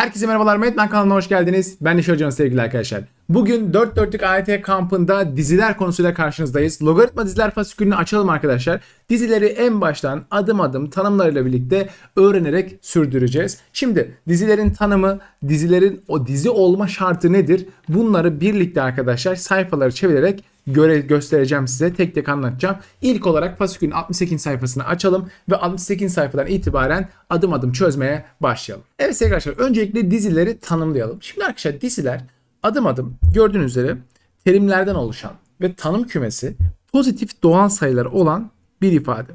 Herkese merhabalar Medmen kanalına hoş geldiniz. Ben Neşe Hocam sevgili arkadaşlar. Bugün 4 dörtlük AYT kampında diziler konusuyla karşınızdayız. Logaritma diziler fasikülünü açalım arkadaşlar. Dizileri en baştan adım adım tanımlarıyla birlikte öğrenerek sürdüreceğiz. Şimdi dizilerin tanımı, dizilerin o dizi olma şartı nedir? Bunları birlikte arkadaşlar sayfaları çevirerek göre göstereceğim size. Tek tek anlatacağım. İlk olarak Pasük'ün 68. sayfasını açalım ve 68. sayfadan itibaren adım adım çözmeye başlayalım. Evet sevgili arkadaşlar öncelikle dizileri tanımlayalım. Şimdi arkadaşlar diziler adım adım gördüğünüz üzere terimlerden oluşan ve tanım kümesi pozitif doğal sayılar olan bir ifade.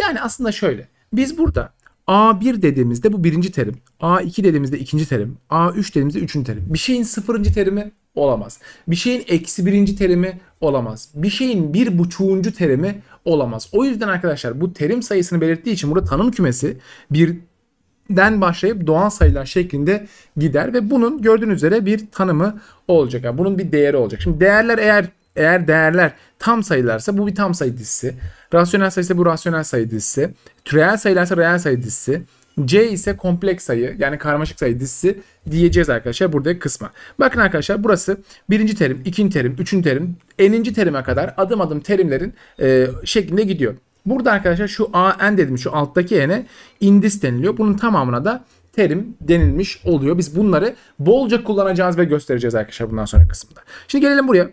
Yani aslında şöyle. Biz burada A1 dediğimizde bu birinci terim. A2 dediğimizde ikinci terim. A3 dediğimizde üçüncü terim. Bir şeyin sıfırıncı terimi olamaz. Bir şeyin eksi birinci terimi olamaz. Bir şeyin bir buçuğuncu terimi olamaz. O yüzden arkadaşlar bu terim sayısını belirttiği için burada tanım kümesi birden başlayıp doğal sayılar şeklinde gider ve bunun gördüğünüz üzere bir tanımı olacak. Yani bunun bir değeri olacak. Şimdi değerler eğer eğer değerler tam sayılarsa bu bir tam sayı dizisi. Rasyonel ise bu rasyonel sayı dizisi. Reel sayılarsa reel sayı dizisi. C ise kompleks sayı yani karmaşık sayı dizisi diyeceğiz arkadaşlar buradaki kısma. Bakın arkadaşlar burası birinci terim, ikinci terim, üçüncü terim, eninci terime kadar adım adım terimlerin e, şeklinde gidiyor. Burada arkadaşlar şu AN dedim şu alttaki N'e indis deniliyor. Bunun tamamına da terim denilmiş oluyor. Biz bunları bolca kullanacağız ve göstereceğiz arkadaşlar bundan sonra kısımda. Şimdi gelelim buraya.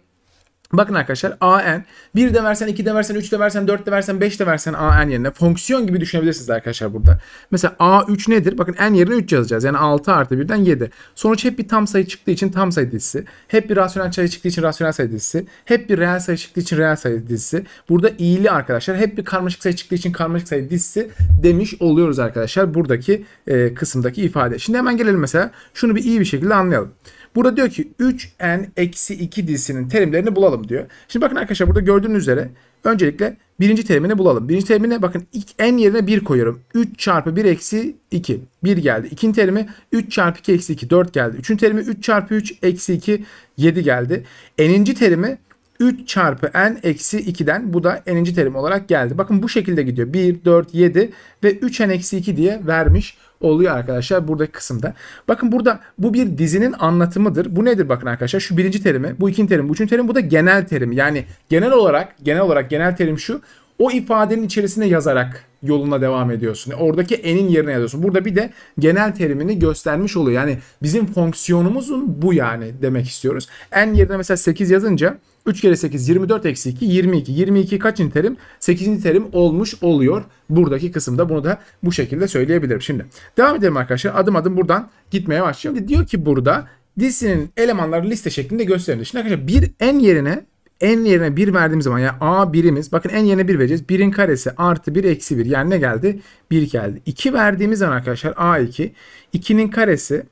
Bakın arkadaşlar an bir de versen, iki de versen, üç de versen, dört de versen, beş de versen an yerine fonksiyon gibi düşünebilirsiniz arkadaşlar burada. Mesela a3 nedir? Bakın n yerine 3 yazacağız. Yani 6 artı 1'den 7. Sonuç hep bir tam sayı çıktığı için tam sayı dizisi. Hep bir rasyonel sayı çıktığı için rasyonel sayı dizisi. Hep bir reel sayı çıktığı için reel sayı dizisi. Burada iyili arkadaşlar hep bir karmaşık sayı çıktığı için karmaşık sayı dizisi demiş oluyoruz arkadaşlar buradaki e, kısımdaki ifade. Şimdi hemen gelelim mesela şunu bir iyi bir şekilde anlayalım. Burada diyor ki 3n eksi 2 dizisinin terimlerini bulalım diyor. Şimdi bakın arkadaşlar burada gördüğünüz üzere öncelikle birinci terimini bulalım. Birinci terimine bakın n yerine 1 koyuyorum. 3 çarpı 1 eksi 2. 1 geldi. İkinci terimi 3 çarpı 2 eksi 2 4 geldi. Üçüncü terimi 3 çarpı 3 eksi 2 7 geldi. Eninci terimi 3 çarpı n eksi 2'den bu da n'inci terim olarak geldi. Bakın bu şekilde gidiyor. 1, 4, 7 ve 3n eksi 2 diye vermiş oluyor arkadaşlar buradaki kısımda. Bakın burada bu bir dizinin anlatımıdır. Bu nedir bakın arkadaşlar? Şu birinci terimi, bu ikinci terim, bu üçüncü terim, bu da genel terim. Yani genel olarak, genel olarak genel terim şu. O ifadenin içerisine yazarak yoluna devam ediyorsun. Oradaki enin yerine yazıyorsun. Burada bir de genel terimini göstermiş oluyor. Yani bizim fonksiyonumuzun bu yani demek istiyoruz. En yerine mesela 8 yazınca 3 kere 8 24 eksi 2 22. 22 kaçıncı terim? 8. terim olmuş oluyor. Buradaki kısımda bunu da bu şekilde söyleyebilirim. Şimdi devam edelim arkadaşlar. Adım adım buradan gitmeye başlayalım. Şimdi diyor ki burada dizinin elemanları liste şeklinde gösterildi. Şimdi arkadaşlar bir en yerine en yerine 1 verdiğimiz zaman yani a birimiz bakın en yerine 1 vereceğiz. 1'in karesi artı 1 eksi 1 yani ne geldi? 1 geldi. 2 verdiğimiz zaman arkadaşlar a2 2'nin karesi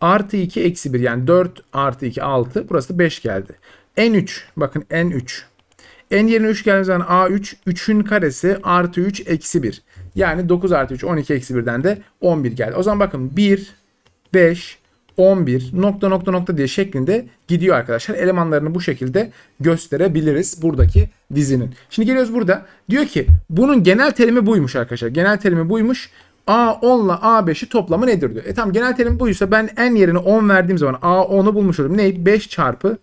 artı 2 eksi 1 yani 4 artı 2 6 burası da 5 geldi. N3 bakın N3. N yerine 3 geldiği zaman A3 3'ün karesi artı 3 eksi 1. Yani 9 artı 3 12 eksi 1'den de 11 geldi. O zaman bakın 1 5 11 nokta nokta nokta diye şeklinde gidiyor arkadaşlar. Elemanlarını bu şekilde gösterebiliriz buradaki dizinin. Şimdi geliyoruz burada. Diyor ki bunun genel terimi buymuş arkadaşlar. Genel terimi buymuş. A10 ile A5'i toplamı nedir diyor. E tamam genel terim buysa ben n yerine 10 verdiğim zaman A10'u bulmuş olurum. Ne? 5 çarpı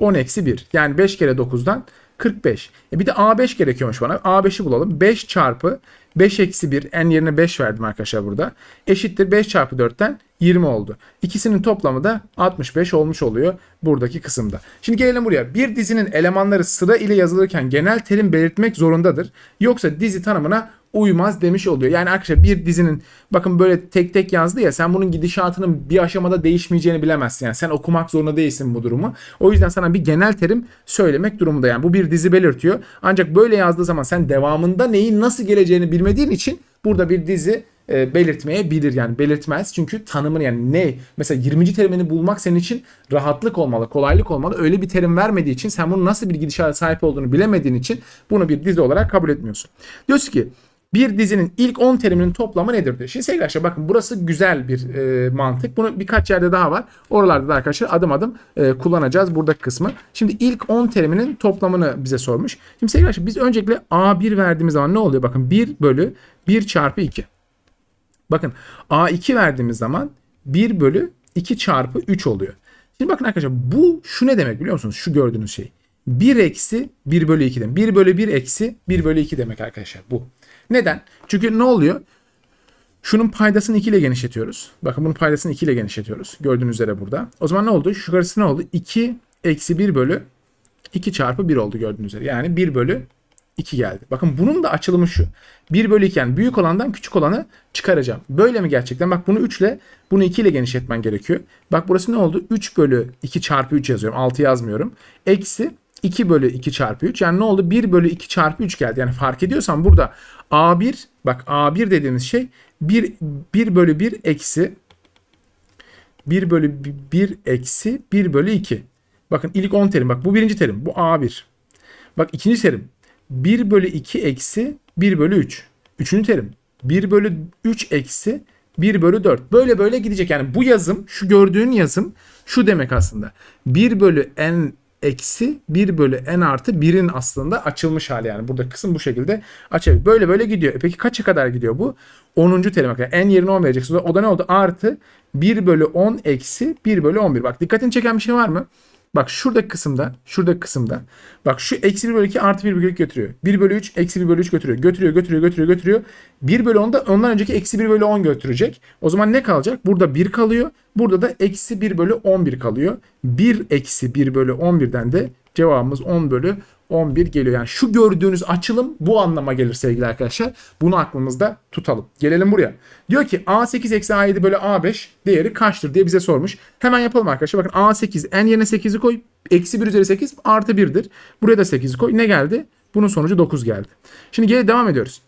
10 eksi 1. Yani 5 kere 9'dan 45. E bir de A5 gerekiyormuş bana. A5'i bulalım. 5 çarpı 5 eksi 1. n yerine 5 verdim arkadaşlar burada. Eşittir 5 çarpı 4'ten 20 oldu. İkisinin toplamı da 65 olmuş oluyor buradaki kısımda. Şimdi gelelim buraya. Bir dizinin elemanları sıra ile yazılırken genel terim belirtmek zorundadır. Yoksa dizi tanımına uymaz demiş oluyor. Yani arkadaşlar bir dizinin bakın böyle tek tek yazdı ya sen bunun gidişatının bir aşamada değişmeyeceğini bilemezsin. Yani sen okumak zorunda değilsin bu durumu. O yüzden sana bir genel terim söylemek durumunda. Yani bu bir dizi belirtiyor. Ancak böyle yazdığı zaman sen devamında neyin nasıl geleceğini bilmediğin için burada bir dizi e, belirtmeyebilir yani belirtmez çünkü tanımını yani ne mesela 20. terimini bulmak senin için rahatlık olmalı kolaylık olmalı öyle bir terim vermediği için sen bunu nasıl bir gidişata sahip olduğunu bilemediğin için bunu bir dizi olarak kabul etmiyorsun. Diyorsun ki bir dizinin ilk 10 teriminin toplamı nedir diyor. Şimdi sevgili arkadaşlar bakın burası güzel bir e, mantık. Bunu birkaç yerde daha var. Oralarda da arkadaşlar adım adım e, kullanacağız buradaki kısmı. Şimdi ilk 10 teriminin toplamını bize sormuş. Şimdi sevgili arkadaşlar biz öncelikle A1 verdiğimiz zaman ne oluyor? Bakın 1 bölü 1 çarpı 2. Bakın A2 verdiğimiz zaman 1 bölü 2 çarpı 3 oluyor. Şimdi bakın arkadaşlar bu şu ne demek biliyor musunuz? Şu gördüğünüz şey. 1 eksi 1 bölü 2 demek. 1 bölü 1 eksi 1 bölü 2 demek arkadaşlar bu. Neden? Çünkü ne oluyor? Şunun paydasını 2 ile genişletiyoruz. Bakın bunun paydasını 2 ile genişletiyoruz. Gördüğünüz üzere burada. O zaman ne oldu? Yukarısı ne oldu? 2 eksi 1 bölü 2 çarpı 1 oldu gördüğünüz üzere. Yani 1 bölü 2 geldi. Bakın bunun da açılımı şu. 1 bölü 2 yani büyük olandan küçük olanı çıkaracağım. Böyle mi gerçekten? Bak bunu 3 ile bunu 2 ile genişletmen gerekiyor. Bak burası ne oldu? 3 bölü 2 çarpı 3 yazıyorum. 6 yazmıyorum. Eksi 2 bölü 2 çarpı 3. Yani ne oldu? 1 bölü 2 çarpı 3 geldi. Yani fark ediyorsan burada A1 bak A1 dediğimiz şey 1, 1 bölü 1 eksi 1 bölü 1 eksi 1 bölü 2. Bakın ilk 10 terim. Bak bu birinci terim. Bu A1. Bak ikinci terim. 1 bölü 2 eksi 1 bölü 3. Üçüncü terim. 1 bölü 3 eksi 1 bölü 4. Böyle böyle gidecek. Yani bu yazım, şu gördüğün yazım şu demek aslında. 1 bölü n eksi 1 bölü n artı 1'in aslında açılmış hali yani. Burada kısım bu şekilde açılıyor. Böyle böyle gidiyor. E peki kaça kadar gidiyor bu? 10. terime kadar. n yerine 10 vereceksiniz. O da ne oldu? Artı 1 bölü 10 eksi 1 bölü 11. Bak dikkatini çeken bir şey var mı? Bak şurada kısımda, şurada kısımda. Bak şu eksi 1 bölü 2 artı 1 bölü 2 götürüyor. 1 bölü 3 eksi 1 bölü 3 götürüyor. Götürüyor, götürüyor, götürüyor, götürüyor. 1 bölü 10 da ondan önceki eksi 1 bölü 10 götürecek. O zaman ne kalacak? Burada 1 kalıyor. Burada da eksi 1 bölü 11 kalıyor. 1 eksi 1 bölü 11'den de cevabımız 10 bölü 11 geliyor. Yani şu gördüğünüz açılım bu anlama gelir sevgili arkadaşlar. Bunu aklımızda tutalım. Gelelim buraya. Diyor ki A8 eksi A7 bölü A5 değeri kaçtır diye bize sormuş. Hemen yapalım arkadaşlar. Bakın A8 n yerine 8'i koy. Eksi 1 üzeri 8 artı 1'dir. Buraya da 8'i koy. Ne geldi? Bunun sonucu 9 geldi. Şimdi geri devam ediyoruz.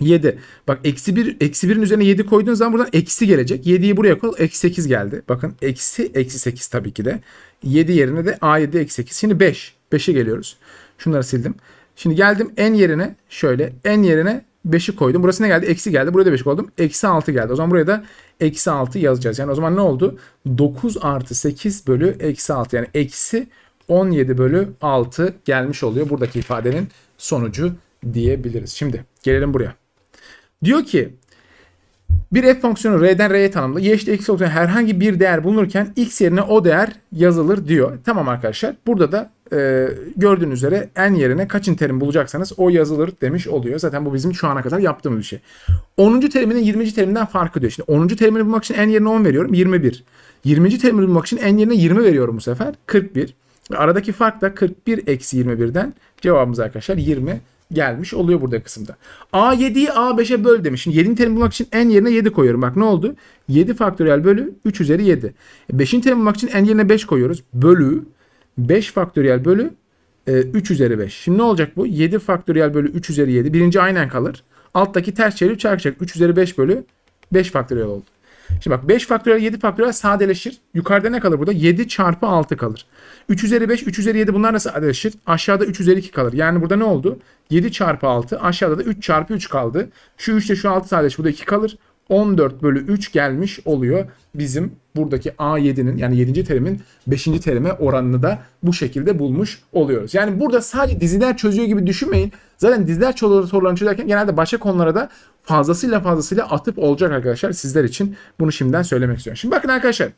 7. Bak eksi 1, eksi 1'in üzerine 7 koyduğun zaman buradan eksi gelecek. 7'yi buraya koy. Eksi 8 geldi. Bakın eksi eksi 8 tabii ki de. 7 yerine de A7 eksi 8. Şimdi 5. 5'i geliyoruz. Şunları sildim. Şimdi geldim en yerine şöyle en yerine 5'i koydum. Burası ne geldi? Eksi geldi. Buraya da 5 koydum. Eksi 6 geldi. O zaman buraya da eksi 6 yazacağız. Yani o zaman ne oldu? 9 artı 8 bölü eksi 6. Yani eksi 17 bölü 6 gelmiş oluyor. Buradaki ifadenin sonucu diyebiliriz. Şimdi gelelim buraya. Diyor ki bir f fonksiyonu r'den r'ye tanımlı. Y eşit x herhangi bir değer bulunurken x yerine o değer yazılır diyor. Tamam arkadaşlar. Burada da e, gördüğünüz üzere en yerine kaçın terim bulacaksanız o yazılır demiş oluyor. Zaten bu bizim şu ana kadar yaptığımız bir şey. 10. teriminin 20. teriminden farkı diyor. Şimdi 10. terimini bulmak için en yerine 10 veriyorum 21. 20. terimini bulmak için en yerine 20 veriyorum bu sefer 41. aradaki fark da 41 eksi 21'den cevabımız arkadaşlar 20 gelmiş oluyor burada kısımda. A7'yi A5'e böl demiş. Şimdi 7'nin terim bulmak için en yerine 7 koyuyorum. Bak ne oldu? 7 faktöriyel bölü 3 üzeri 7. 5'in terim bulmak için en yerine 5 koyuyoruz. Bölü 5 faktöriyel bölü 3 e, üzeri 5. Şimdi ne olacak bu? 7 faktöriyel bölü 3 üzeri 7. Birinci aynen kalır. Alttaki ters çevirip çarpacak. 3 üzeri 5 bölü 5 faktöriyel oldu. Şimdi bak 5 faktöriyel 7 faktöriyel sadeleşir. Yukarıda ne kalır burada? 7 çarpı 6 kalır. 3 üzeri 5, 3 üzeri 7 bunlar nasıl sadeleşir? Aşağıda 3 üzeri 2 kalır. Yani burada ne oldu? 7 çarpı 6 aşağıda da 3 çarpı 3 kaldı. Şu 3 ile şu 6 sadeleşir. Burada 2 kalır. 14 bölü 3 gelmiş oluyor. Bizim buradaki A7'nin yani 7. terimin 5. terime oranını da bu şekilde bulmuş oluyoruz. Yani burada sadece diziler çözüyor gibi düşünmeyin. Zaten diziler sorularını çözerken genelde başka konulara da fazlasıyla fazlasıyla atıp olacak arkadaşlar sizler için. Bunu şimdiden söylemek istiyorum. Şimdi bakın arkadaşlar.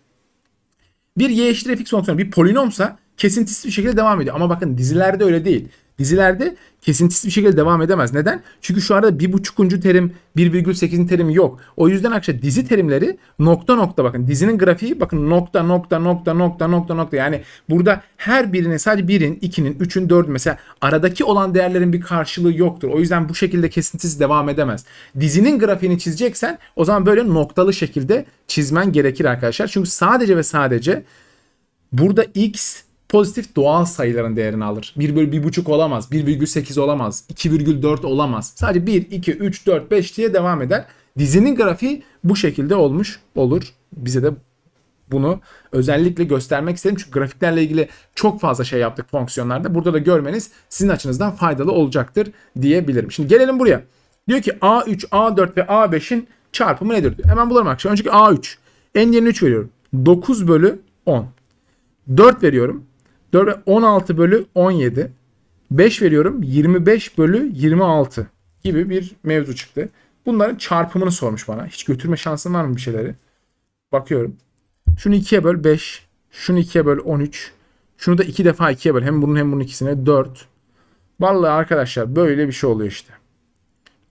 Bir y eşittir fx fonksiyonu bir polinomsa kesintisiz bir şekilde devam ediyor. Ama bakın dizilerde öyle değil. Dizilerde kesintisiz bir şekilde devam edemez. Neden? Çünkü şu arada 1.5. terim, 1.8. terim yok. O yüzden arkadaşlar dizi terimleri nokta nokta bakın. Dizinin grafiği bakın nokta nokta nokta nokta nokta nokta. Yani burada her birine sadece 1'in, 2'nin, 3'ün, 4'ün mesela aradaki olan değerlerin bir karşılığı yoktur. O yüzden bu şekilde kesintisiz devam edemez. Dizinin grafiğini çizeceksen o zaman böyle noktalı şekilde çizmen gerekir arkadaşlar. Çünkü sadece ve sadece burada x pozitif doğal sayıların değerini alır. 1 bölü 1,5 olamaz, 1,8 olamaz, 2,4 olamaz. Sadece 1, 2, 3, 4, 5 diye devam eder. Dizinin grafiği bu şekilde olmuş olur. Bize de bunu özellikle göstermek istedim. Çünkü grafiklerle ilgili çok fazla şey yaptık fonksiyonlarda. Burada da görmeniz sizin açınızdan faydalı olacaktır diyebilirim. Şimdi gelelim buraya. Diyor ki A3, A4 ve A5'in çarpımı nedir? Diyor. Hemen bulalım arkadaşlar. Önceki A3. En yerine 3 veriyorum. 9 bölü 10. 4 veriyorum. 4, 16 bölü 17. 5 veriyorum 25 bölü 26 gibi bir mevzu çıktı. Bunların çarpımını sormuş bana. Hiç götürme şansın var mı bir şeyleri? Bakıyorum. Şunu 2'ye böl 5. Şunu 2'ye böl 13. Şunu da 2 defa 2'ye böl. Hem bunun hem bunun ikisine 4. Vallahi arkadaşlar böyle bir şey oluyor işte.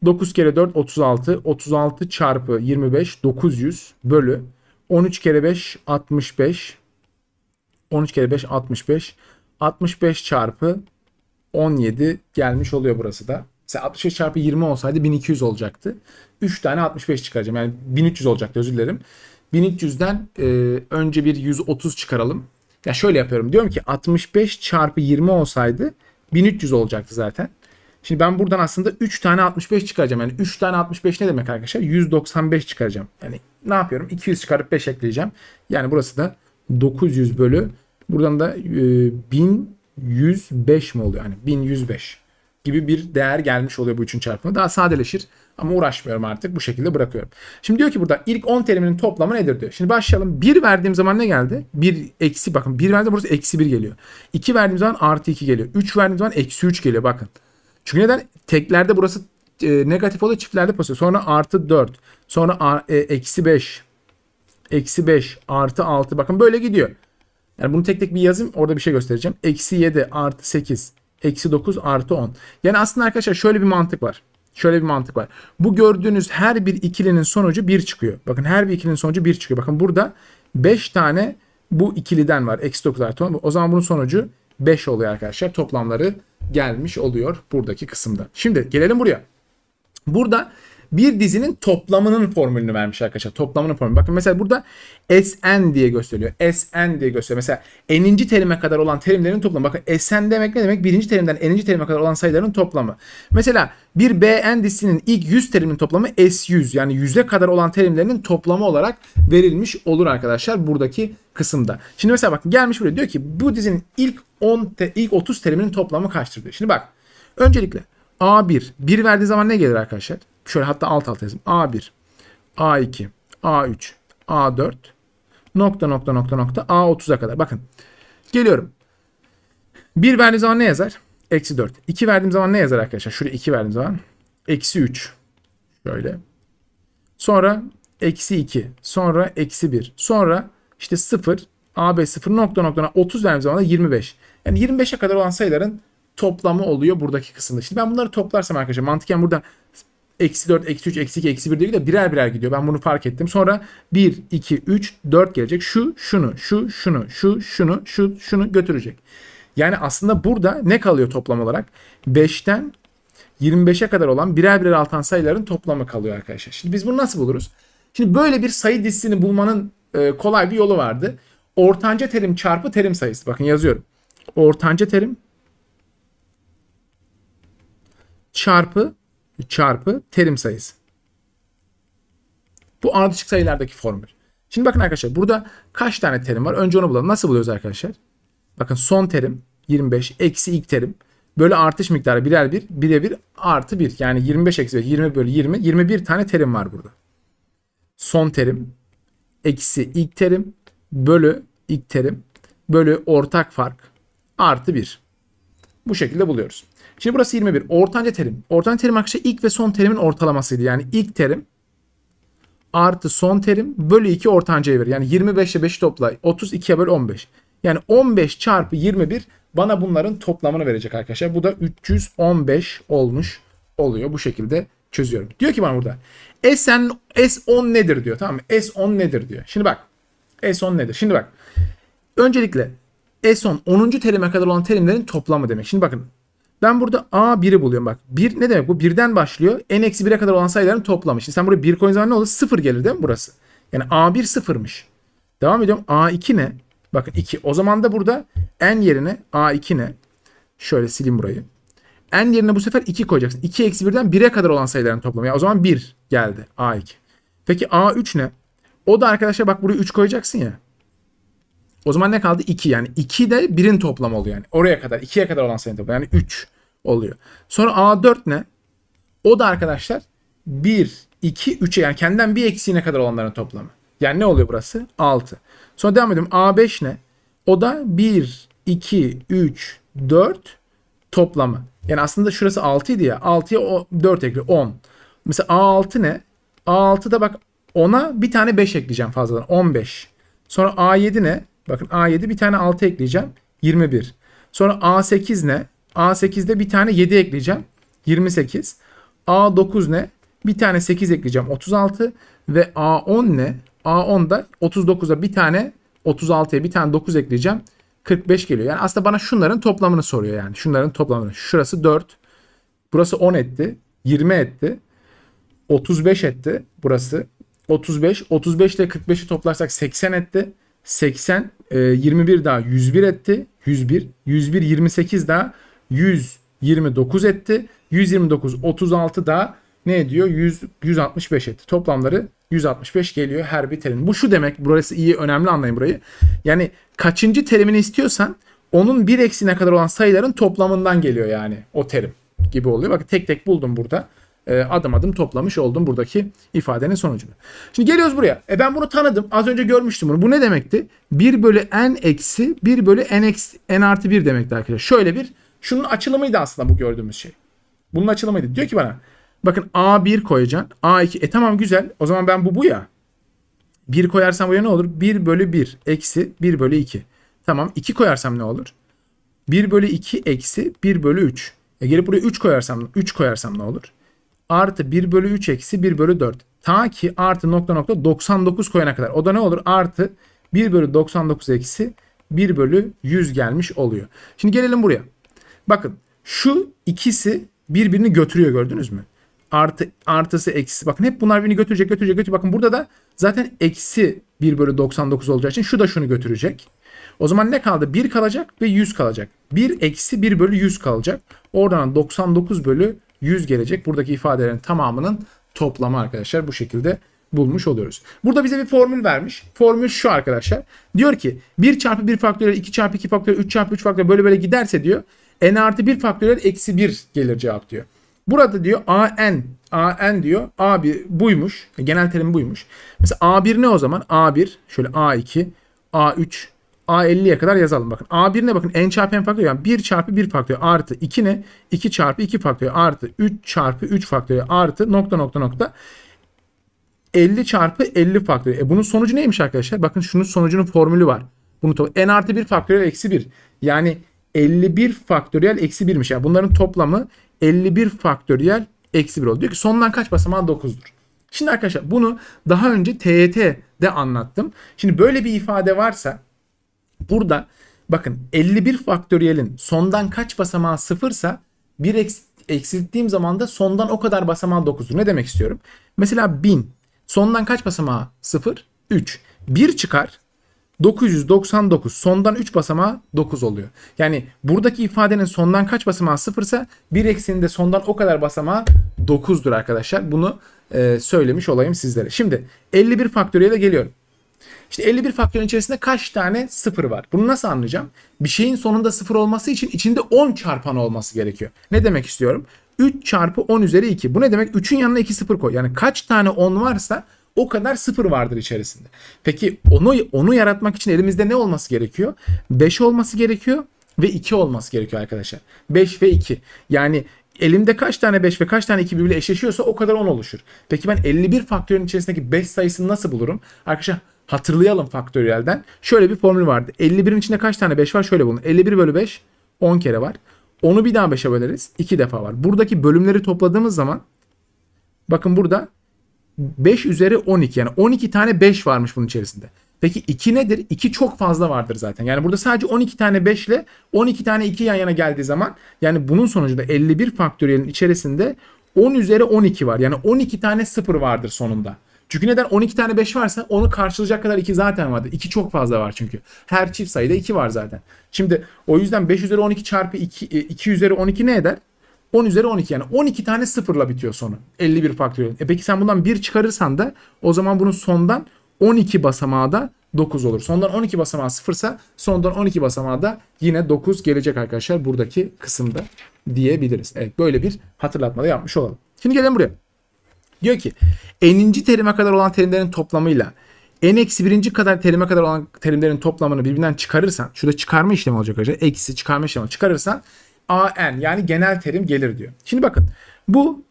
9 kere 4 36. 36 çarpı 25 900 bölü 13 kere 5 65 13 kere 5 65. 65 çarpı 17 gelmiş oluyor burası da. Mesela 65 çarpı 20 olsaydı 1200 olacaktı. 3 tane 65 çıkaracağım. Yani 1300 olacaktı özür dilerim. 1300'den e, önce bir 130 çıkaralım. Ya şöyle yapıyorum. Diyorum ki 65 çarpı 20 olsaydı 1300 olacaktı zaten. Şimdi ben buradan aslında 3 tane 65 çıkaracağım. Yani 3 tane 65 ne demek arkadaşlar? 195 çıkaracağım. Yani ne yapıyorum? 200 çıkarıp 5 ekleyeceğim. Yani burası da 900 bölü Buradan da 1105 e, mi oluyor? Yani 1105 gibi bir değer gelmiş oluyor bu üçün çarpımı. Daha sadeleşir ama uğraşmıyorum artık. Bu şekilde bırakıyorum. Şimdi diyor ki burada ilk 10 teriminin toplamı nedir diyor. Şimdi başlayalım. 1 verdiğim zaman ne geldi? 1 eksi bakın 1 verdiğim burası eksi 1 geliyor. 2 verdiğim zaman artı 2 geliyor. 3 verdiğim zaman eksi 3 geliyor bakın. Çünkü neden? Teklerde burası e, negatif oluyor çiftlerde pozitif. Sonra artı 4. Sonra e, eksi 5. Eksi 5 artı 6 bakın böyle gidiyor. Yani bunu tek tek bir yazayım orada bir şey göstereceğim. Eksi 7 artı 8 eksi 9 artı 10. Yani aslında arkadaşlar şöyle bir mantık var. Şöyle bir mantık var. Bu gördüğünüz her bir ikilinin sonucu 1 çıkıyor. Bakın her bir ikilinin sonucu 1 çıkıyor. Bakın burada 5 tane bu ikiliden var. Eksi 9 artı 10. O zaman bunun sonucu 5 oluyor arkadaşlar. Toplamları gelmiş oluyor buradaki kısımda. Şimdi gelelim buraya. Burada bir dizinin toplamının formülünü vermiş arkadaşlar. Toplamının formülü. Bakın mesela burada Sn diye gösteriliyor. Sn diye gösteriyor. Mesela n'inci terime kadar olan terimlerin toplamı. Bakın Sn demek ne demek? Birinci terimden n'inci terime kadar olan sayıların toplamı. Mesela bir Bn dizisinin ilk 100 terimin toplamı S100. Yani 100'e kadar olan terimlerinin toplamı olarak verilmiş olur arkadaşlar buradaki kısımda. Şimdi mesela bakın gelmiş buraya diyor ki bu dizinin ilk 10 te, ilk 30 teriminin toplamı kaçtır diyor. Şimdi bak öncelikle A1 1 verdiği zaman ne gelir arkadaşlar? Şöyle hatta alt alta yazayım. A1, A2, A3, A4, nokta nokta nokta nokta A30'a kadar. Bakın geliyorum. 1 verdiğim zaman ne yazar? Eksi 4. 2 verdiğim zaman ne yazar arkadaşlar? Şuraya 2 verdiğim zaman. Eksi 3. Şöyle. Sonra eksi 2. Sonra eksi 1. Sonra işte 0. b 0 nokta nokta 30 verdiğim zaman da 25. Yani 25'e kadar olan sayıların toplamı oluyor buradaki kısımda. Şimdi ben bunları toplarsam arkadaşlar mantıken burada eksi 4, eksi 3, eksi 2, eksi 1 diye gidiyor. Birer birer gidiyor. Ben bunu fark ettim. Sonra 1, 2, 3, 4 gelecek. Şu, şunu, şu, şunu, şu, şunu, şu, şunu götürecek. Yani aslında burada ne kalıyor toplam olarak? 5'ten 25'e kadar olan birer birer altan sayıların toplamı kalıyor arkadaşlar. Şimdi biz bunu nasıl buluruz? Şimdi böyle bir sayı dizisini bulmanın e, kolay bir yolu vardı. Ortanca terim çarpı terim sayısı. Bakın yazıyorum. Ortanca terim çarpı çarpı terim sayısı. Bu ardışık sayılardaki formül. Şimdi bakın arkadaşlar burada kaç tane terim var? Önce onu bulalım. Nasıl buluyoruz arkadaşlar? Bakın son terim 25 eksi ilk terim. Böyle artış miktarı birer bir, bire artı bir. Yani 25 eksi 5, 20 bölü 20. 21 tane terim var burada. Son terim eksi ilk terim bölü ilk terim bölü ortak fark artı bir. Bu şekilde buluyoruz. Şimdi burası 21. Ortanca terim. Ortanca terim arkadaşlar ilk ve son terimin ortalamasıydı. Yani ilk terim artı son terim bölü 2 ortancayı verir Yani 25 ile 5'i topla. 32'ye böl 15. Yani 15 çarpı 21 bana bunların toplamını verecek arkadaşlar. Bu da 315 olmuş oluyor. Bu şekilde çözüyorum. Diyor ki bana burada S'en, S10 nedir diyor. Tamam mı? S10 nedir diyor. Şimdi bak. S10 nedir? Şimdi bak. Öncelikle S10 10. terime kadar olan terimlerin toplamı demek. Şimdi bakın ben burada A1'i buluyorum bak. 1 ne demek bu? 1'den başlıyor. N-1'e kadar olan sayıların toplamı. Şimdi sen buraya 1 koyduğun zaman ne olur? 0 gelir değil mi burası? Yani A1 sıfırmış. Devam ediyorum. A2 ne? Bakın 2. O zaman da burada N yerine A2 ne? Şöyle silin burayı. N yerine bu sefer 2 koyacaksın. 2 eksi 1'den 1'e kadar olan sayıların toplamı. Yani o zaman 1 geldi A2. Peki A3 ne? O da arkadaşlar bak buraya 3 koyacaksın ya. O zaman ne kaldı? 2 yani 2 de 1'in toplamı oluyor yani. Oraya kadar 2'ye kadar olan sayının toplamı yani 3 oluyor. Sonra A4 ne? O da arkadaşlar 1, 2, 3'e yani kendinden bir eksiğine kadar olanların toplamı. Yani ne oluyor burası? 6. Sonra devam ediyorum. A5 ne? O da 1, 2, 3, 4 toplamı. Yani aslında şurası 6 idi ya. 6'ya 4 ekliyor. 10. Mesela A6 ne? A6'da bak ona bir tane 5 ekleyeceğim fazladan. 15. Sonra A7 ne? Bakın A7 bir tane 6 ekleyeceğim. 21. Sonra A8 ne? A8'de bir tane 7 ekleyeceğim. 28. A9 ne? Bir tane 8 ekleyeceğim. 36. Ve A10 ne? A10'da 39'a bir tane 36'ya bir tane 9 ekleyeceğim. 45 geliyor. Yani aslında bana şunların toplamını soruyor yani. Şunların toplamını. Şurası 4. Burası 10 etti. 20 etti. 35 etti burası. 35. 35 ile 45'i toplarsak 80 etti. 80 e, 21 daha 101 etti. 101 101 28 daha 129 etti. 129 36 daha ne ediyor? 100 165 etti. Toplamları 165 geliyor her bir terim. Bu şu demek. Burası iyi önemli anlayın burayı. Yani kaçıncı terimini istiyorsan onun bir eksiğine kadar olan sayıların toplamından geliyor yani o terim gibi oluyor. Bakın tek tek buldum burada. E, adım adım toplamış oldum buradaki ifadenin sonucunu. Şimdi geliyoruz buraya. E ben bunu tanıdım. Az önce görmüştüm bunu. Bu ne demekti? 1 bölü n eksi 1 bölü n, eksi, n artı 1 demekti arkadaşlar. Şöyle bir. Şunun açılımıydı aslında bu gördüğümüz şey. Bunun açılımıydı. Diyor ki bana bakın A1 koyacaksın. A2. E tamam güzel. O zaman ben bu bu ya. 1 koyarsam buraya ne olur? 1 bölü 1 eksi 1 bölü 2. Tamam 2 koyarsam ne olur? 1 bölü 2 eksi 1 bölü 3. E gelip buraya 3 koyarsam 3 koyarsam ne olur? artı 1 bölü 3 eksi 1 bölü 4. Ta ki artı nokta nokta 99 koyana kadar. O da ne olur? Artı 1 bölü 99 eksi 1 bölü 100 gelmiş oluyor. Şimdi gelelim buraya. Bakın şu ikisi birbirini götürüyor gördünüz mü? Artı, artısı eksi. Bakın hep bunlar birbirini götürecek götürecek götürecek. Bakın burada da zaten eksi 1 bölü 99 olacağı için şu da şunu götürecek. O zaman ne kaldı? 1 kalacak ve 100 kalacak. 1 eksi 1 bölü 100 kalacak. Oradan 99 bölü 100 gelecek. Buradaki ifadelerin tamamının toplamı arkadaşlar bu şekilde bulmuş oluyoruz. Burada bize bir formül vermiş. Formül şu arkadaşlar. Diyor ki 1 çarpı 1 faktöriyel 2 çarpı 2 faktöriyel 3 çarpı 3 faktöriyel böyle böyle giderse diyor n artı 1 faktöriyel eksi 1 gelir cevap diyor. Burada diyor a n a n diyor a1 buymuş. Genel terim buymuş. Mesela a1 ne o zaman? a1 şöyle a2 a3 A50'ye kadar yazalım bakın. a ne bakın n çarpı n faktöriyel yani 1 çarpı 1 faktöriyel artı 2 ne? 2 çarpı 2 faktöriyel artı 3 çarpı 3 faktöriyel artı nokta nokta nokta 50 çarpı 50 faktöriyel. E bunun sonucu neymiş arkadaşlar? Bakın şunun sonucunun formülü var. Bunu n artı 1 faktöriyel eksi 1. Yani 51 faktöriyel eksi 1'miş. Yani bunların toplamı 51 faktöriyel eksi 1 oldu. Diyor ki sondan kaç basamağı 9'dur. Şimdi arkadaşlar bunu daha önce TYT'de anlattım. Şimdi böyle bir ifade varsa Burada bakın 51 faktöriyelin sondan kaç basamağı sıfırsa bir eksilttiğim zaman da sondan o kadar basamağı 9'dur. Ne demek istiyorum? Mesela 1000 sondan kaç basamağı sıfır? 3. 1 çıkar 999 sondan 3 basamağı 9 oluyor. Yani buradaki ifadenin sondan kaç basamağı sıfırsa bir eksiğinde sondan o kadar basamağı 9'dur arkadaşlar. Bunu e, söylemiş olayım sizlere. Şimdi 51 faktöriye geliyorum. İşte 51 faktörün içerisinde kaç tane sıfır var? Bunu nasıl anlayacağım? Bir şeyin sonunda sıfır olması için içinde 10 çarpan olması gerekiyor. Ne demek istiyorum? 3 çarpı 10 üzeri 2. Bu ne demek? 3'ün yanına 2 sıfır koy. Yani kaç tane 10 varsa o kadar sıfır vardır içerisinde. Peki onu onu yaratmak için elimizde ne olması gerekiyor? 5 olması gerekiyor ve 2 olması gerekiyor arkadaşlar. 5 ve 2. Yani elimde kaç tane 5 ve kaç tane 2 birbiriyle eşleşiyorsa o kadar 10 oluşur. Peki ben 51 faktörün içerisindeki 5 sayısını nasıl bulurum? Arkadaşlar hatırlayalım faktöriyelden. Şöyle bir formül vardı. 51'in içinde kaç tane 5 var? Şöyle bulun. 51 bölü 5 10 kere var. Onu bir daha 5'e böleriz. 2 defa var. Buradaki bölümleri topladığımız zaman bakın burada 5 üzeri 12 yani 12 tane 5 varmış bunun içerisinde. Peki 2 nedir? 2 çok fazla vardır zaten. Yani burada sadece 12 tane 5 ile 12 tane 2 yan yana geldiği zaman yani bunun sonucunda 51 faktöriyelin içerisinde 10 üzeri 12 var. Yani 12 tane 0 vardır sonunda. Çünkü neden 12 tane 5 varsa onu karşılayacak kadar 2 zaten vardı. 2 çok fazla var çünkü. Her çift sayıda 2 var zaten. Şimdi o yüzden 5 üzeri 12 çarpı 2, 2 e, üzeri 12 ne eder? 10 üzeri 12 yani 12 tane sıfırla bitiyor sonu. 51 faktöriyel. E peki sen bundan 1 çıkarırsan da o zaman bunun sondan 12 basamağı da 9 olur. Sondan 12 basamağı sıfırsa sondan 12 basamağı da yine 9 gelecek arkadaşlar buradaki kısımda diyebiliriz. Evet böyle bir hatırlatma da yapmış olalım. Şimdi gelelim buraya. Diyor ki eninci terime kadar olan terimlerin toplamıyla n eksi birinci kadar terime kadar olan terimlerin toplamını birbirinden çıkarırsan şurada çıkarma işlemi olacak hocam. E eksi çıkarma işlemi çıkarırsan an yani genel terim gelir diyor. Şimdi bakın bu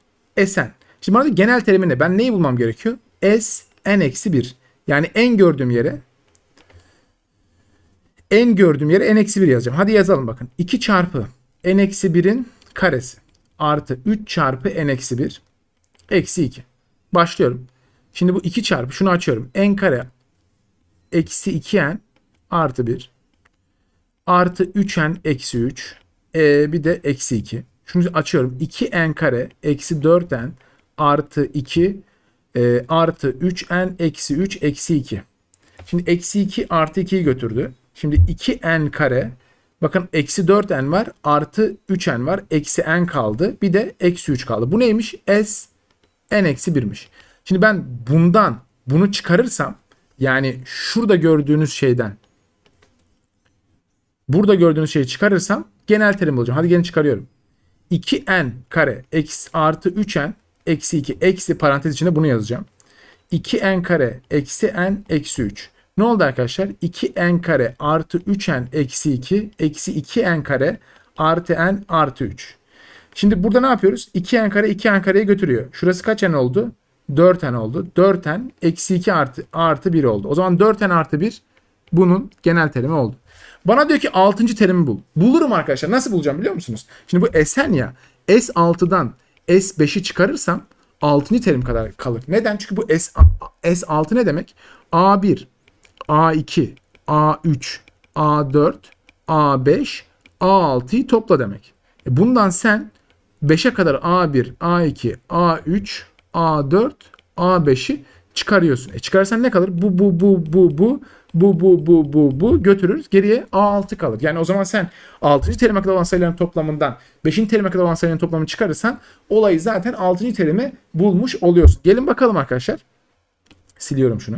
S'en. Şimdi bana genel terimi Ben neyi bulmam gerekiyor? S n eksi 1. Yani en gördüğüm yere en gördüğüm yere n eksi 1 yazacağım. Hadi yazalım bakın. 2 çarpı n eksi 1'in karesi artı 3 çarpı n eksi 1 Eksi 2. Başlıyorum. Şimdi bu 2 çarpı şunu açıyorum. N kare eksi 2n artı 1 artı 3n eksi 3 e, bir de eksi 2. Şunu açıyorum. 2n kare eksi 4n artı 2 e, artı 3n eksi 3 eksi 2. Şimdi eksi 2 artı 2'yi götürdü. Şimdi 2n kare bakın eksi 4n var artı 3n var eksi n kaldı. Bir de eksi 3 kaldı. Bu neymiş? S n eksi 1'miş. Şimdi ben bundan bunu çıkarırsam yani şurada gördüğünüz şeyden burada gördüğünüz şeyi çıkarırsam genel terim bulacağım. Hadi gene çıkarıyorum. 2n kare eksi artı 3n eksi 2 eksi parantez içinde bunu yazacağım. 2n kare eksi n eksi 3. Ne oldu arkadaşlar? 2n kare artı 3n eksi 2 eksi 2n kare artı n artı 3. Şimdi burada ne yapıyoruz? 2n kare 2n kareye götürüyor. Şurası kaç n oldu? 4n oldu. 4n eksi 2 artı, artı 1 oldu. O zaman 4n artı 1 bunun genel terimi oldu. Bana diyor ki 6. terimi bul. Bulurum arkadaşlar. Nasıl bulacağım biliyor musunuz? Şimdi bu S'en ya. S6'dan S5'i çıkarırsam 6. terim kadar kalır. Neden? Çünkü bu S, S6 ne demek? A1, A2, A3, A4, A5, A6'yı topla demek. E bundan sen 5'e kadar A1, A2, A3, A4, A5'i çıkarıyorsun. E çıkarsan ne kalır? Bu bu bu bu bu bu bu bu bu bu götürür. Geriye A6 kalır. Yani o zaman sen 6. terim kadar olan sayıların toplamından 5. terim kadar olan sayıların toplamını çıkarırsan olayı zaten 6. terimi bulmuş oluyorsun. Gelin bakalım arkadaşlar. Siliyorum şunu.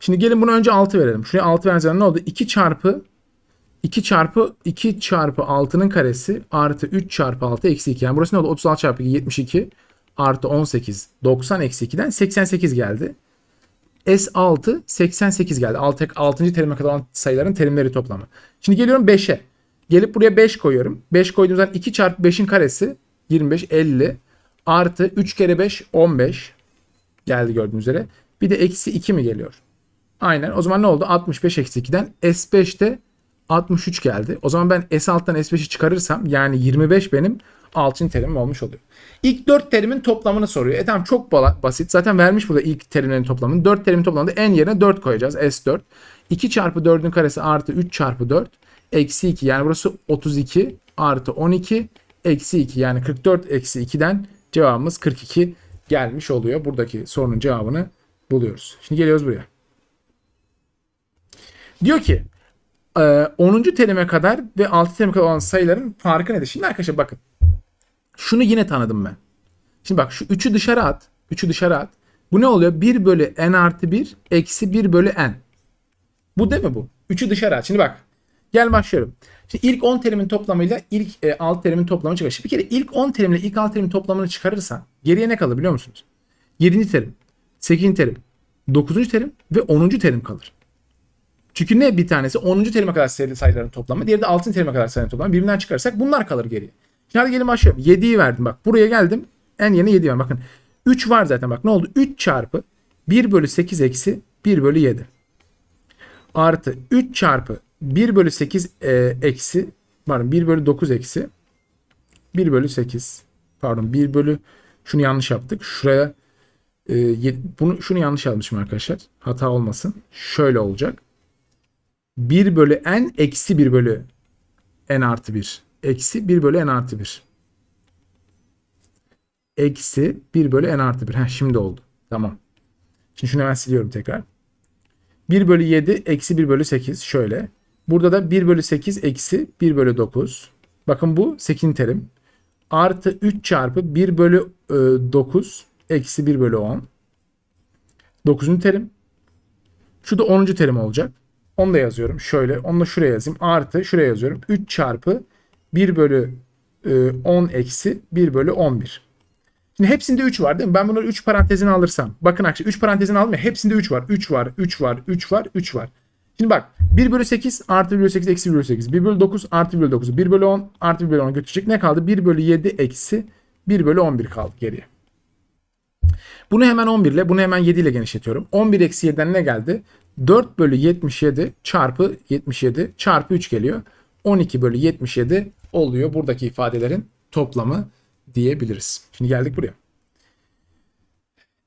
Şimdi gelin bunu önce 6 verelim. Şuraya 6 verdiğimizde ne oldu? 2 çarpı 2 çarpı 2 çarpı 6'nın karesi artı 3 çarpı 6 eksi 2. Yani burası ne oldu? 36 çarpı 2 72 artı 18 90 eksi 2'den 88 geldi. S6 88 geldi. 6. 6. terime olan sayıların terimleri toplamı. Şimdi geliyorum 5'e. Gelip buraya 5 koyuyorum. 5 koyduğumdan 2 çarpı 5'in karesi 25 50 artı 3 kere 5 15 geldi gördüğünüz üzere. Bir de eksi 2 mi geliyor? Aynen. O zaman ne oldu? 65 eksi 2'den S5'te 63 geldi. O zaman ben S6'dan S5'i çıkarırsam yani 25 benim 6. terimim olmuş oluyor. İlk 4 terimin toplamını soruyor. E tamam çok basit. Zaten vermiş burada ilk terimlerin toplamını. 4 terimin toplamında en yerine 4 koyacağız. S4. 2 çarpı 4'ün karesi artı 3 çarpı 4. Eksi 2 yani burası 32 artı 12 eksi 2 yani 44 eksi 2'den cevabımız 42 gelmiş oluyor. Buradaki sorunun cevabını buluyoruz. Şimdi geliyoruz buraya. Diyor ki 10. Ee, terime kadar ve 6 terime kadar olan sayıların farkı nedir? Şimdi arkadaşlar bakın. Şunu yine tanıdım ben. Şimdi bak şu 3'ü dışarı at. 3'ü dışarı at. Bu ne oluyor? 1 bölü n artı 1 eksi 1 bölü n. Bu değil mi bu? 3'ü dışarı at. Şimdi bak. Gel başlıyorum. Şimdi ilk 10 terimin toplamıyla ilk e, 6 terimin toplamı çıkar. Şimdi bir kere ilk 10 terimle ilk 6 terimin toplamını çıkarırsan geriye ne kalır biliyor musunuz? 7. terim, 8. terim, 9. terim ve 10. terim kalır. Çünkü ne bir tanesi 10. terime kadar seri sayıların toplamı. Diğeri de 6. terime kadar sayıların toplamı. Birbirinden çıkarırsak bunlar kalır geriye. Şimdi hadi gelin başlayalım. 7'yi verdim bak. Buraya geldim. En yeni 7 var. Bakın 3 var zaten bak. Ne oldu? 3 çarpı 1 bölü 8 eksi 1 bölü 7. Artı 3 çarpı 1 bölü 8 e, eksi pardon 1 bölü 9 eksi 1 bölü 8 pardon 1 bölü şunu yanlış yaptık. Şuraya e, bunu şunu yanlış yazmışım arkadaşlar. Hata olmasın. Şöyle olacak. 1 bölü n eksi 1 bölü n artı 1. Eksi 1 bölü n artı 1. Eksi 1 bölü n artı 1. Heh, şimdi oldu. Tamam. Şimdi şunu hemen siliyorum tekrar. 1 bölü 7 eksi 1 bölü 8 şöyle. Burada da 1 bölü 8 eksi 1 bölü 9. Bakın bu 8 terim. Artı 3 çarpı 1 bölü 9 e, eksi 1 bölü 10. 9. terim. Şu da 10. terim olacak. Onu da yazıyorum. Şöyle. Onu da şuraya yazayım. Artı şuraya yazıyorum. 3 çarpı 1 bölü 10 e, eksi 1 bölü 11. Şimdi hepsinde 3 var değil mi? Ben bunları 3 parantezine alırsam. Bakın arkadaşlar 3 parantezine aldım ya. Hepsinde 3 var. 3 var. 3 var. 3 var. 3 var. Şimdi bak 1 bölü 8 artı 1 bölü 8 eksi 1 bölü 8. 1 bölü 9 artı 1 bölü 9. 1 bölü 10 artı 1 bölü 10 götürecek. Ne kaldı? 1 bölü 7 eksi 1 bölü 11 kaldı geriye. Bunu hemen 11 ile bunu hemen 7 ile genişletiyorum. 11 eksi 7'den ne geldi? 4 bölü 77 çarpı 77 çarpı 3 geliyor. 12 bölü 77 oluyor buradaki ifadelerin toplamı diyebiliriz. Şimdi geldik buraya.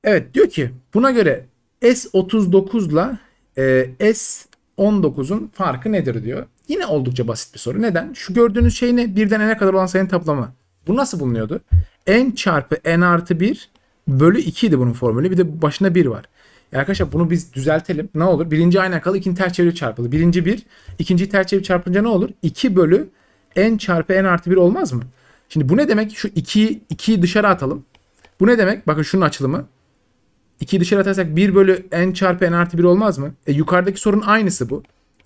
Evet diyor ki buna göre S39 ile e, S19'un farkı nedir diyor. Yine oldukça basit bir soru. Neden? Şu gördüğünüz şey ne? Birden n'e kadar olan sayının toplamı. Bu nasıl bulunuyordu? n çarpı n artı 1 bölü 2 idi bunun formülü. Bir de başına 1 var. E arkadaşlar bunu biz düzeltelim. Ne olur? Birinci aynı kalı ikinci ters çevir çarpılı. Birinci bir, ikinci ters çevir çarpınca ne olur? 2 bölü n çarpı n artı 1 olmaz mı? Şimdi bu ne demek? Şu 2'yi 2'yi dışarı atalım. Bu ne demek? Bakın şunun açılımı. 2'yi dışarı atarsak 1 bölü n çarpı n artı 1 olmaz mı? E yukarıdaki sorun aynısı bu.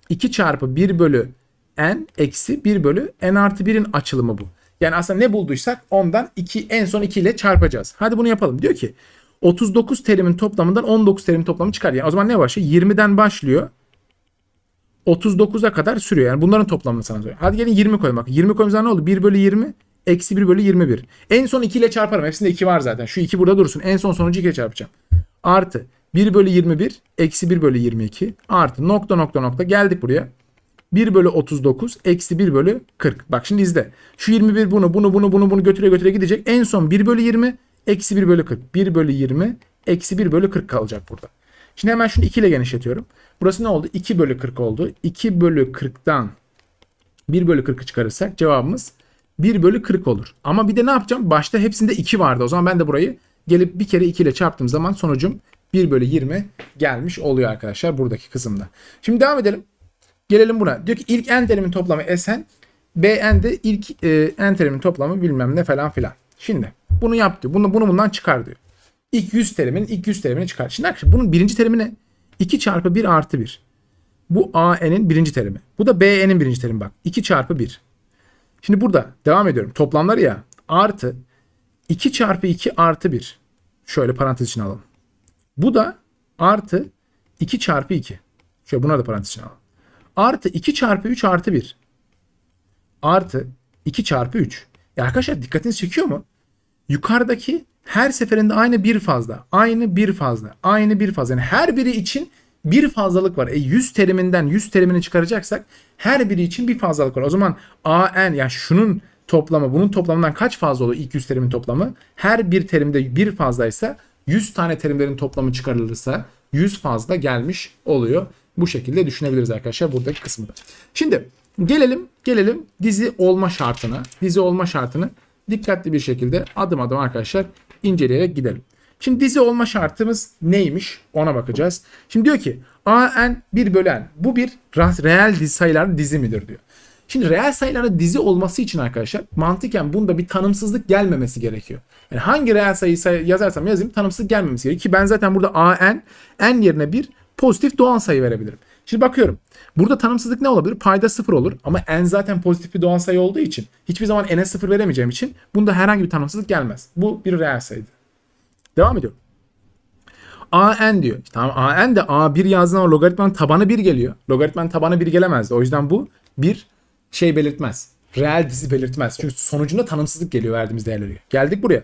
2 çarpı 1 bölü n eksi 1 bölü n artı 1'in açılımı bu. Yani aslında ne bulduysak ondan 2 en son 2 ile çarpacağız. Hadi bunu yapalım. Diyor ki 39 terimin toplamından 19 terim toplamı çıkar. Yani o zaman ne başlıyor? 20'den başlıyor. 39'a kadar sürüyor. Yani bunların toplamını sana söylüyorum. Hadi gelin 20 koyalım. Bak 20 koyduğumuzda ne oldu? 1 bölü 20 eksi 1 bölü 21. En son 2 ile çarparım. Hepsinde 2 var zaten. Şu 2 burada dursun. En son sonucu 2 ile çarpacağım. Artı 1 bölü 21 eksi 1 bölü 22 artı nokta nokta nokta geldik buraya. 1 bölü 39 eksi 1 bölü 40. Bak şimdi izle. Şu 21 bunu bunu bunu bunu bunu götüre götüre gidecek. En son 1 bölü 20 Eksi 1 bölü 40. 1 bölü 20. Eksi 1 bölü 40 kalacak burada. Şimdi hemen şunu 2 ile genişletiyorum. Burası ne oldu? 2 bölü 40 oldu. 2 bölü 40'tan 1 bölü 40'ı çıkarırsak cevabımız 1 bölü 40 olur. Ama bir de ne yapacağım? Başta hepsinde 2 vardı. O zaman ben de burayı gelip bir kere 2 ile çarptığım zaman sonucum 1 bölü 20 gelmiş oluyor arkadaşlar buradaki kısımda. Şimdi devam edelim. Gelelim buna. Diyor ki ilk n terimin toplamı Sn. Bn de ilk e, n terimin toplamı bilmem ne falan filan. Şimdi bunu yap diyor. Bunu, bunu bundan çıkar diyor. İlk 100 terimin ilk 100 terimini çıkar. Şimdi arkadaşlar bunun birinci terimi ne? 2 çarpı 1 artı 1. Bu AN'in birinci terimi. Bu da BN'in birinci terimi bak. 2 çarpı 1. Şimdi burada devam ediyorum. Toplamları ya artı 2 çarpı 2 artı 1. Şöyle parantez için alalım. Bu da artı 2 çarpı 2. Şöyle bunları da parantez için alalım. Artı 2 çarpı 3 artı 1. Artı 2 çarpı 3. Ya arkadaşlar dikkatini çekiyor mu? Yukarıdaki her seferinde aynı bir fazla, aynı bir fazla, aynı bir fazla. Yani her biri için bir fazlalık var. E 100 teriminden 100 terimini çıkaracaksak her biri için bir fazlalık var. O zaman AN yani şunun toplamı bunun toplamından kaç fazla olur ilk 100 terimin toplamı? Her bir terimde bir fazlaysa 100 tane terimlerin toplamı çıkarılırsa 100 fazla gelmiş oluyor. Bu şekilde düşünebiliriz arkadaşlar buradaki kısmı. Şimdi Gelelim gelelim dizi olma şartına. Dizi olma şartını dikkatli bir şekilde adım adım arkadaşlar inceleyerek gidelim. Şimdi dizi olma şartımız neymiş ona bakacağız. Şimdi diyor ki a n 1 bölü bu bir reel dizi sayıların dizi midir diyor. Şimdi reel sayılara dizi olması için arkadaşlar mantıken bunda bir tanımsızlık gelmemesi gerekiyor. Yani hangi reel sayı yazarsam yazayım tanımsızlık gelmemesi gerekiyor. Ki ben zaten burada a n n yerine bir pozitif doğal sayı verebilirim. Şimdi bakıyorum Burada tanımsızlık ne olabilir? Payda sıfır olur ama n zaten pozitif bir doğal sayı olduğu için hiçbir zaman n'e sıfır veremeyeceğim için bunda herhangi bir tanımsızlık gelmez. Bu bir reel sayıydı. Devam ediyorum. AN diyor. Tamam AN de A1 yazdığında logaritmanın tabanı 1 geliyor. Logaritmanın tabanı 1 gelemezdi. O yüzden bu bir şey belirtmez. Reel dizi belirtmez. Çünkü sonucunda tanımsızlık geliyor verdiğimiz değerleri. Geldik buraya.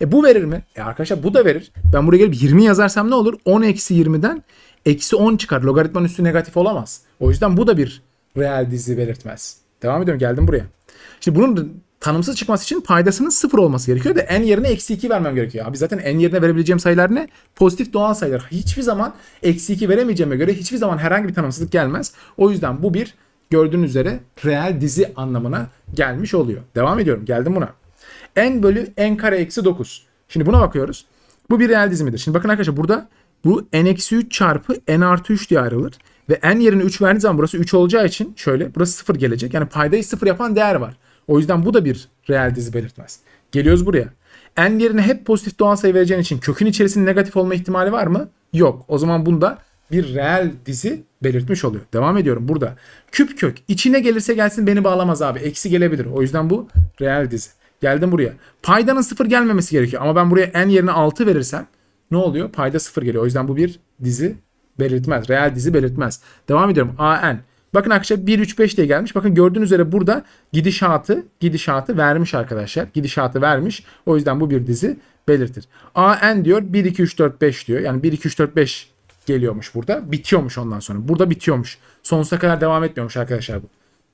E bu verir mi? E arkadaşlar bu da verir. Ben buraya gelip 20 yazarsam ne olur? 10 eksi 20'den eksi 10 çıkar. Logaritmanın üstü negatif olamaz. O yüzden bu da bir reel dizi belirtmez. Devam ediyorum geldim buraya. Şimdi bunun tanımsız çıkması için paydasının sıfır olması gerekiyor da en yerine eksi 2 vermem gerekiyor. Abi zaten en yerine verebileceğim sayılar ne? Pozitif doğal sayılar. Hiçbir zaman eksi 2 veremeyeceğime göre hiçbir zaman herhangi bir tanımsızlık gelmez. O yüzden bu bir gördüğünüz üzere reel dizi anlamına gelmiş oluyor. Devam ediyorum geldim buna. n bölü n kare eksi 9. Şimdi buna bakıyoruz. Bu bir reel dizimidir. Şimdi bakın arkadaşlar burada bu n-3 çarpı n artı 3 diye ayrılır. Ve n yerine 3 verdiğiniz zaman burası 3 olacağı için şöyle burası 0 gelecek. Yani paydayı 0 yapan değer var. O yüzden bu da bir reel dizi belirtmez. Geliyoruz buraya. N yerine hep pozitif doğal sayı vereceğin için kökün içerisinde negatif olma ihtimali var mı? Yok. O zaman bunda bir reel dizi belirtmiş oluyor. Devam ediyorum burada. Küp kök içine gelirse gelsin beni bağlamaz abi. Eksi gelebilir. O yüzden bu reel dizi. Geldim buraya. Paydanın sıfır gelmemesi gerekiyor. Ama ben buraya n yerine 6 verirsem ne oluyor? Payda sıfır geliyor. O yüzden bu bir dizi belirtmez. Reel dizi belirtmez. Devam ediyorum. AN. Bakın akşam 1 3 5 diye gelmiş. Bakın gördüğünüz üzere burada gidişatı gidişatı vermiş arkadaşlar. Gidişatı vermiş. O yüzden bu bir dizi belirtir. AN diyor 1 2 3 4 5 diyor. Yani 1 2 3 4 5 geliyormuş burada. Bitiyormuş ondan sonra. Burada bitiyormuş. Sonsuza kadar devam etmiyormuş arkadaşlar bu.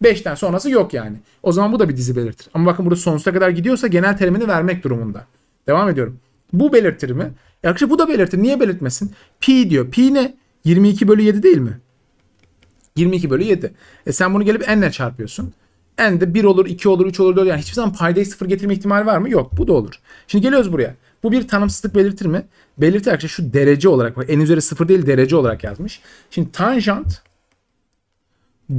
5'ten sonrası yok yani. O zaman bu da bir dizi belirtir. Ama bakın burada sonsuza kadar gidiyorsa genel terimini vermek durumunda. Devam ediyorum. Bu belirtir mi? Arkadaşlar bu da belirtir. Niye belirtmesin? Pi diyor. Pi ne? 22 bölü 7 değil mi? 22 bölü 7. E sen bunu gelip n'le çarpıyorsun. N de 1 olur, 2 olur, 3 olur, 4 olur. Yani hiçbir zaman paydayı 0 getirme ihtimali var mı? Yok. Bu da olur. Şimdi geliyoruz buraya. Bu bir tanımsızlık belirtir mi? Belirtir arkadaşlar şu derece olarak. Bak en üzeri 0 değil derece olarak yazmış. Şimdi tanjant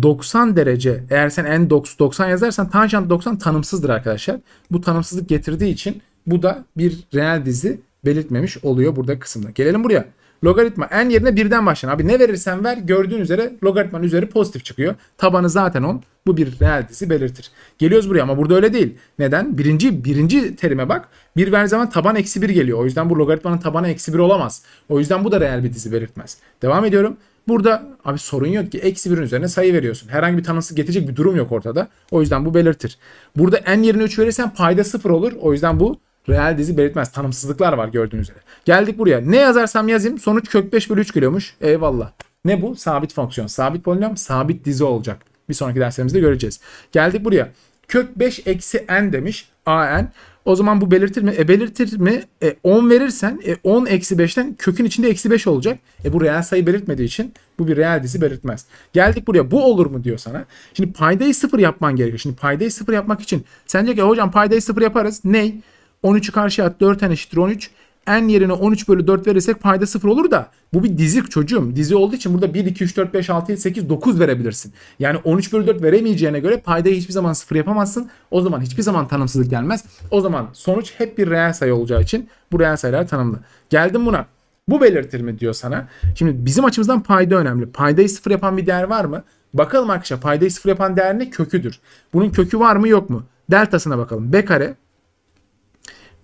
90 derece. Eğer sen n 90 yazarsan tanjant 90 tanımsızdır arkadaşlar. Bu tanımsızlık getirdiği için bu da bir reel dizi belirtmemiş oluyor burada kısımda. Gelelim buraya. Logaritma n yerine birden başlayın. Abi ne verirsen ver gördüğün üzere logaritmanın üzeri pozitif çıkıyor. Tabanı zaten 10. Bu bir reel dizi belirtir. Geliyoruz buraya ama burada öyle değil. Neden? Birinci, birinci terime bak. Bir ver zaman taban eksi 1 geliyor. O yüzden bu logaritmanın tabanı eksi 1 olamaz. O yüzden bu da reel bir dizi belirtmez. Devam ediyorum. Burada abi sorun yok ki eksi 1'in üzerine sayı veriyorsun. Herhangi bir tanımsız getirecek bir durum yok ortada. O yüzden bu belirtir. Burada n yerine 3 verirsen payda 0 olur. O yüzden bu Reel dizi belirtmez. Tanımsızlıklar var gördüğünüz üzere. Geldik buraya. Ne yazarsam yazayım sonuç kök 5 bölü 3 geliyormuş. Eyvallah. Ne bu? Sabit fonksiyon. Sabit polinom sabit dizi olacak. Bir sonraki derslerimizde göreceğiz. Geldik buraya. Kök 5 eksi n demiş. a n. O zaman bu belirtir mi? E belirtir mi? E 10 verirsen e 10 eksi 5'ten kökün içinde eksi 5 olacak. E bu reel sayı belirtmediği için bu bir reel dizi belirtmez. Geldik buraya bu olur mu diyor sana. Şimdi paydayı sıfır yapman gerekiyor. Şimdi paydayı sıfır yapmak için sence diyor ki e, hocam paydayı sıfır yaparız. Ney? 13'ü karşıya at 4n eşittir 13. N yerine 13 bölü 4 verirsek payda 0 olur da bu bir dizi çocuğum. Dizi olduğu için burada 1, 2, 3, 4, 5, 6, 7, 8, 9 verebilirsin. Yani 13 bölü 4 veremeyeceğine göre paydayı hiçbir zaman 0 yapamazsın. O zaman hiçbir zaman tanımsızlık gelmez. O zaman sonuç hep bir reel sayı olacağı için bu reel sayılar tanımlı. Geldim buna. Bu belirtir mi diyor sana. Şimdi bizim açımızdan payda önemli. Paydayı 0 yapan bir değer var mı? Bakalım arkadaşlar paydayı 0 yapan değer ne? Köküdür. Bunun kökü var mı yok mu? Deltasına bakalım. B kare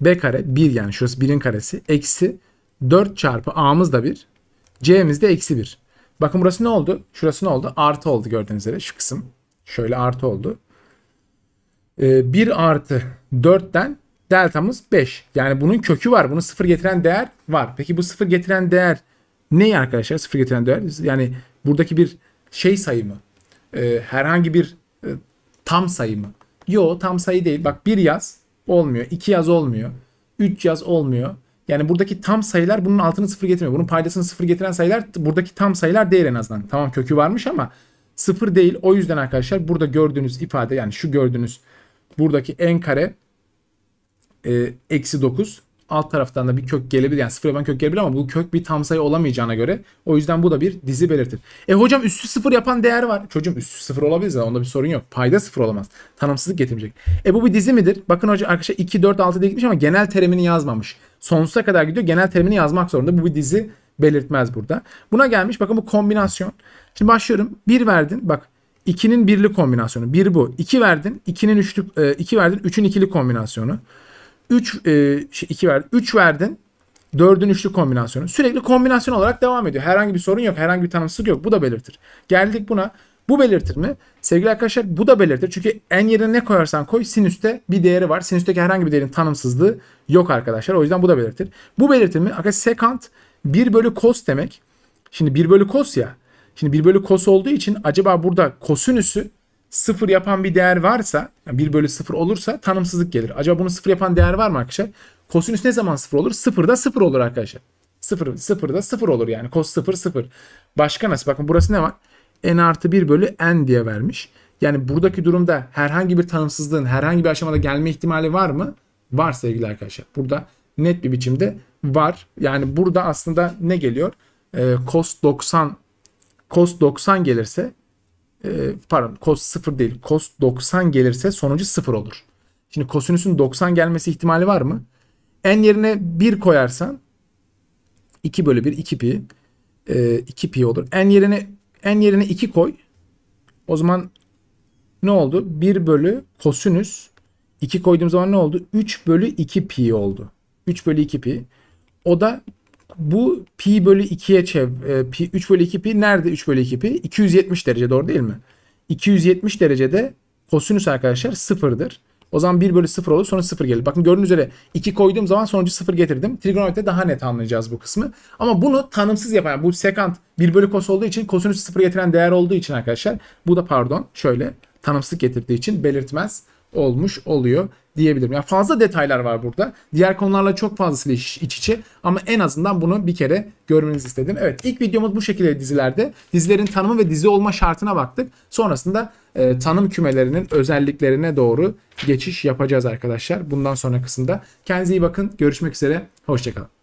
b kare 1 yani şurası 1'in karesi eksi 4 çarpı a'mız da 1 c'miz de eksi 1. Bakın burası ne oldu? Şurası ne oldu? Artı oldu gördüğünüz üzere şu kısım. Şöyle artı oldu. Ee, 1 artı 4'ten deltamız 5. Yani bunun kökü var. Bunu sıfır getiren değer var. Peki bu sıfır getiren değer ne arkadaşlar? Sıfır getiren değer yani buradaki bir şey sayımı e, ee, herhangi bir e, tam mı? Yo tam sayı değil. Bak bir yaz olmuyor. 2 yaz olmuyor. 3 yaz olmuyor. Yani buradaki tam sayılar bunun altını sıfır getirmiyor. Bunun paydasını sıfır getiren sayılar buradaki tam sayılar değil en azından. Tamam kökü varmış ama sıfır değil. O yüzden arkadaşlar burada gördüğünüz ifade yani şu gördüğünüz buradaki en kare e, eksi 9 alt taraftan da bir kök gelebilir. Yani sıfır yapan kök gelebilir ama bu kök bir tam sayı olamayacağına göre. O yüzden bu da bir dizi belirtir. E hocam üstü sıfır yapan değer var. Çocuğum üstü sıfır olabilir zaten. Onda bir sorun yok. Payda sıfır olamaz. Tanımsızlık getirmeyecek. E bu bir dizi midir? Bakın hocam arkadaşlar 2, 4, 6 diye gitmiş ama genel terimini yazmamış. Sonsuza kadar gidiyor. Genel terimini yazmak zorunda. Bu bir dizi belirtmez burada. Buna gelmiş. Bakın bu kombinasyon. Şimdi başlıyorum. 1 verdin. Bak 2'nin birli kombinasyonu. 1 bu. 2 verdin. 2'nin üçlü 2 e, verdin. 3'ün ikili kombinasyonu. 3 e, şey 2 verdin. 3 verdin. 4'ün üçlü kombinasyonu. Sürekli kombinasyon olarak devam ediyor. Herhangi bir sorun yok. Herhangi bir tanımsızlık yok. Bu da belirtir. Geldik buna. Bu belirtir mi? Sevgili arkadaşlar bu da belirtir. Çünkü en yerine ne koyarsan koy sinüste bir değeri var. Sinüsteki herhangi bir değerin tanımsızlığı yok arkadaşlar. O yüzden bu da belirtir. Bu belirtir mi? Arkadaşlar sekant 1 bölü cos demek. Şimdi 1 bölü cos ya. Şimdi 1 bölü cos olduğu için acaba burada kosinüsü sıfır yapan bir değer varsa yani 1 bölü 0 olursa tanımsızlık gelir. Acaba bunu sıfır yapan değer var mı arkadaşlar? Kosinüs ne zaman sıfır olur? Sıfırda sıfır olur arkadaşlar. Sıfır, sıfırda sıfır olur yani. Kos sıfır sıfır. Başka nasıl? Bakın burası ne var? n artı 1 bölü n diye vermiş. Yani buradaki durumda herhangi bir tanımsızlığın herhangi bir aşamada gelme ihtimali var mı? Var sevgili arkadaşlar. Burada net bir biçimde var. Yani burada aslında ne geliyor? Ee, cos 90 cos 90 gelirse e, pardon cos 0 değil cos 90 gelirse sonucu 0 olur. Şimdi kosinüsün 90 gelmesi ihtimali var mı? N yerine 1 koyarsan 2 bölü 1 2 pi 2 e, pi olur. N yerine n yerine 2 koy. O zaman ne oldu? 1 bölü kosinüs 2 koyduğum zaman ne oldu? 3 bölü 2 pi oldu. 3 bölü 2 pi. O da bu pi bölü 2'ye çev e, pi 3 bölü 2 pi nerede 3 bölü 2 pi? 270 derece doğru değil mi? 270 derecede kosinüs arkadaşlar sıfırdır. O zaman 1 bölü 0 olur sonra 0 gelir. Bakın gördüğünüz üzere 2 koyduğum zaman sonucu 0 getirdim. Trigonometride daha net anlayacağız bu kısmı. Ama bunu tanımsız yapan yani bu sekant 1 bölü kos olduğu için kosinüs 0 getiren değer olduğu için arkadaşlar bu da pardon şöyle tanımsız getirdiği için belirtmez olmuş oluyor diyebilirim. Yani fazla detaylar var burada. Diğer konularla çok fazlasıyla iç içe ama en azından bunu bir kere görmenizi istedim. Evet ilk videomuz bu şekilde dizilerde. Dizilerin tanımı ve dizi olma şartına baktık. Sonrasında e, tanım kümelerinin özelliklerine doğru geçiş yapacağız arkadaşlar. Bundan sonra kısımda. Kendinize iyi bakın. Görüşmek üzere. Hoşçakalın.